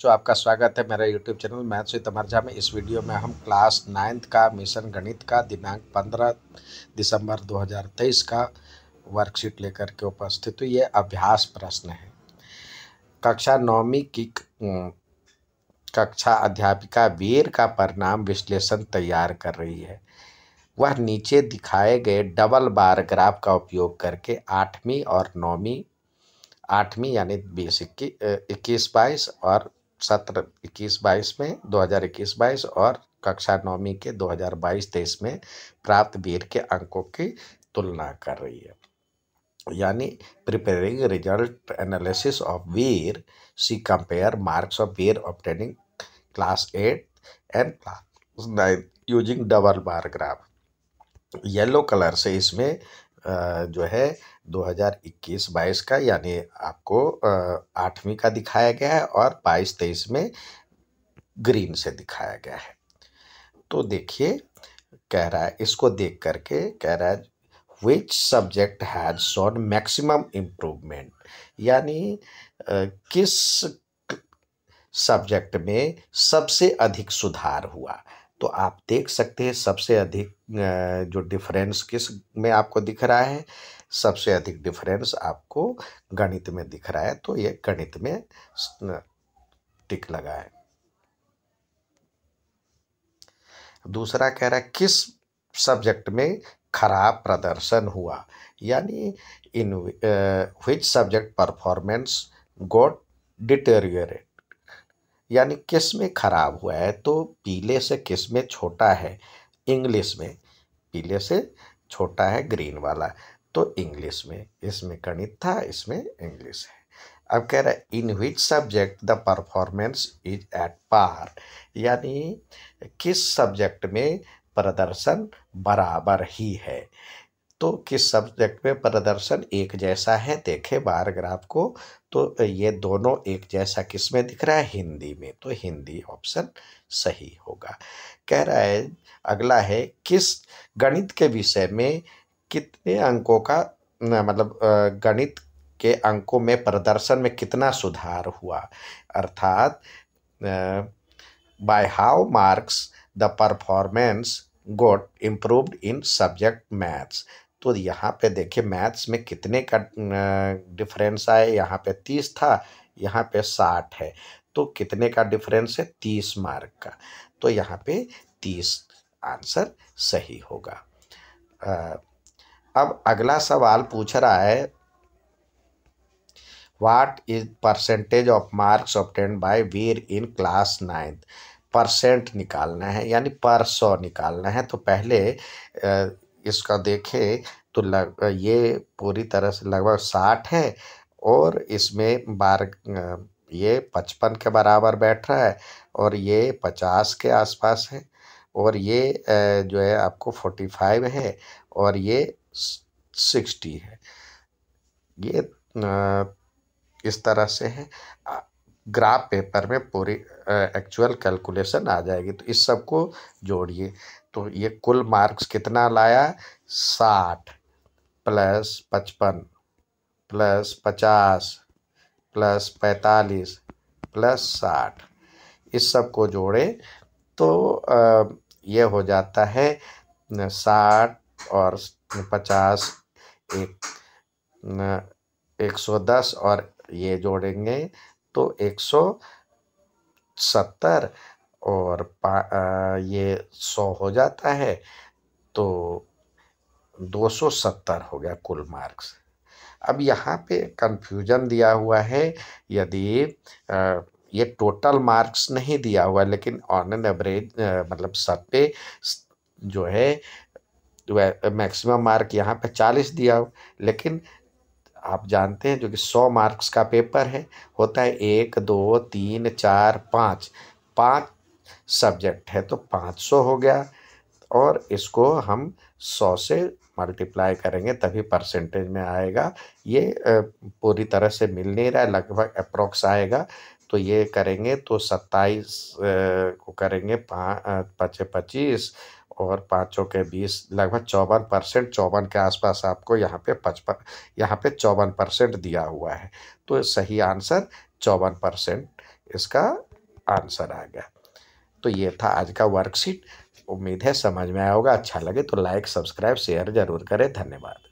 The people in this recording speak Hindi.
बच्चों आपका स्वागत है मेरा यूट्यूब चैनल मैं सुत अमरझा में इस वीडियो में हम क्लास नाइन्थ का मिशन गणित का दिनांक 15 दिसंबर 2023 का वर्कशीट लेकर के उपस्थित हुई ये अभ्यास प्रश्न है कक्षा नौवीं की कक्षा अध्यापिका वीर का परिणाम विश्लेषण तैयार कर रही है वह नीचे दिखाए गए डबल बार ग्राफ का उपयोग करके आठवीं और नौवीं आठवीं यानी बीस इक्कीस बाईस और सत्र इक्कीस बाईस में 2021-22 और कक्षा नौवीं के 2022-23 में प्राप्त बीर के अंकों की तुलना कर रही है यानी preparing result analysis of Veer C compare marks of Veer obtaining class eight and class nine using double bar graph yellow colour से इसमें जो है 2021-22 का यानी आपको आठवीं का दिखाया गया है और 22-23 में ग्रीन से दिखाया गया है तो देखिए कह रहा है इसको देख करके कह रहा है which subject has shown maximum improvement यानी किस सब्जेक्ट में सबसे अधिक सुधार हुआ तो आप देख सकते हैं सबसे अधिक जो डिफरेंस किस में आपको दिख रहा है सबसे अधिक डिफरेंस आपको गणित में दिख रहा है तो ये गणित में टिक लगा है दूसरा कह रहा है किस सब्जेक्ट में खराब प्रदर्शन हुआ यानी इन विच सब्जेक्ट परफॉर्मेंस गोट डिटेरियरेट यानी किस में खराब हुआ है तो पीले से किस में छोटा है इंग्लिश में पीले से छोटा है ग्रीन वाला तो इंग्लिश में इसमें गणित था इसमें इंग्लिश है अब कह रहा है in which subject the performance is at par यानी किस सब्जेक्ट में प्रदर्शन बराबर ही है तो किस सब्जेक्ट में प्रदर्शन एक जैसा है देखें बार ग्राफ को तो ये दोनों एक जैसा किस में दिख रहा है हिंदी में तो हिंदी ऑप्शन सही होगा कह रहा है अगला है किस गणित के विषय में कितने अंकों का मतलब गणित के अंकों में प्रदर्शन में कितना सुधार हुआ अर्थात by how marks the performance got improved in subject maths तो यहाँ पे देखिए मैथ्स में कितने का डिफरेंस आए यहाँ पे तीस था यहाँ पे साठ है तो कितने का डिफरेंस है तीस मार्क का तो यहाँ पे तीस आंसर सही होगा अब अगला सवाल पूछ रहा है what is percentage of marks obtained by Veer in class ninth percent निकालना है यानी पर सौ निकालना है तो पहले इसका देखें तो लग ये पूरी तरह से लगभग साठ है और इसमें बार ये पचपन के बराबर बैठ रहा है और ये पचास के आसपास है और ये जो है आपको फोर्टी फाइव है और ये सिक्सटी है ये इस तरह से है ग्राफ पेपर में पूरी एक्चुअल कैलकुलेशन आ जाएगी तो इस सब को जोड़िए तो ये कुल मार्क्स कितना लाया साठ प्लस पचपन प्लस पचास प्लस पैंतालीस प्लस साठ इस सब को जोड़ें तो ये हो जाता है साठ और पचास एक एक सौ दस और ये जोड़ेंगे तो एक सौ सत्तर और ये सौ हो जाता है तो दो सौ सत्तर हो गया कुल मार्क्स अब यहाँ पे कंफ्यूजन दिया हुआ है यदि ये टोटल मार्क्स नहीं दिया हुआ लेकिन ऑन एन एवरेज मतलब सब पे जो है मैक्सिमम मार्क यहाँ पे चालीस दिया हुआ लेकिन आप जानते हैं जो कि सौ मार्क्स का पेपर है होता है एक दो तीन चार पाँच पाँच सब्जेक्ट है तो पाँच सौ हो गया और इसको हम सौ से मल्टीप्लाई करेंगे तभी परसेंटेज में आएगा ये पूरी तरह से मिल नहीं रहा है लगभग अप्रोक्स आएगा तो ये करेंगे तो सत्ताईस को करेंगे पाँच पचे पच्चीस और पाँचों के बीस लगभग चौवन परसेंट चौवन के आसपास आपको यहाँ पे पचपन यहाँ पे चौवन परसेंट दिया हुआ है तो सही आंसर चौवन परसेंट इसका आंसर आ गया तो ये था आज का वर्कशीट उम्मीद है समझ में आया होगा अच्छा लगे तो लाइक सब्सक्राइब शेयर ज़रूर करें धन्यवाद